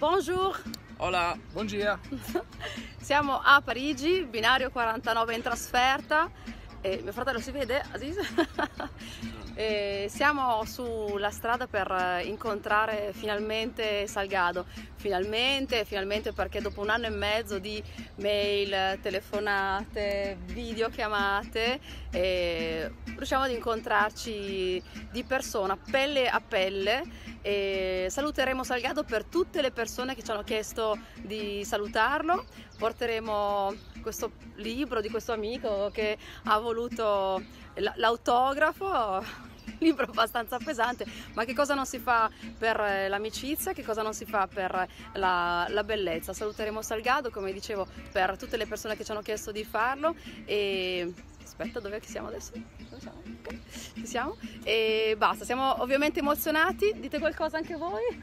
Bonjour. Hola. Buongiorno. Siamo a Parigi, binario 49 in trasferta. Eh, mio fratello si vede, Aziz? eh, siamo sulla strada per incontrare finalmente Salgado. Finalmente, finalmente perché dopo un anno e mezzo di mail, telefonate, videochiamate, eh, riusciamo ad incontrarci di persona, pelle a pelle e saluteremo Salgado per tutte le persone che ci hanno chiesto di salutarlo, porteremo questo libro di questo amico che ha voluto l'autografo libro abbastanza pesante, ma che cosa non si fa per l'amicizia, che cosa non si fa per la, la, bellezza. Saluteremo Salgado, come dicevo, per tutte le persone che ci hanno chiesto di farlo e aspetta, dove siamo adesso? Dove siamo? Ok, ci siamo. E basta, siamo ovviamente emozionati, dite qualcosa anche voi.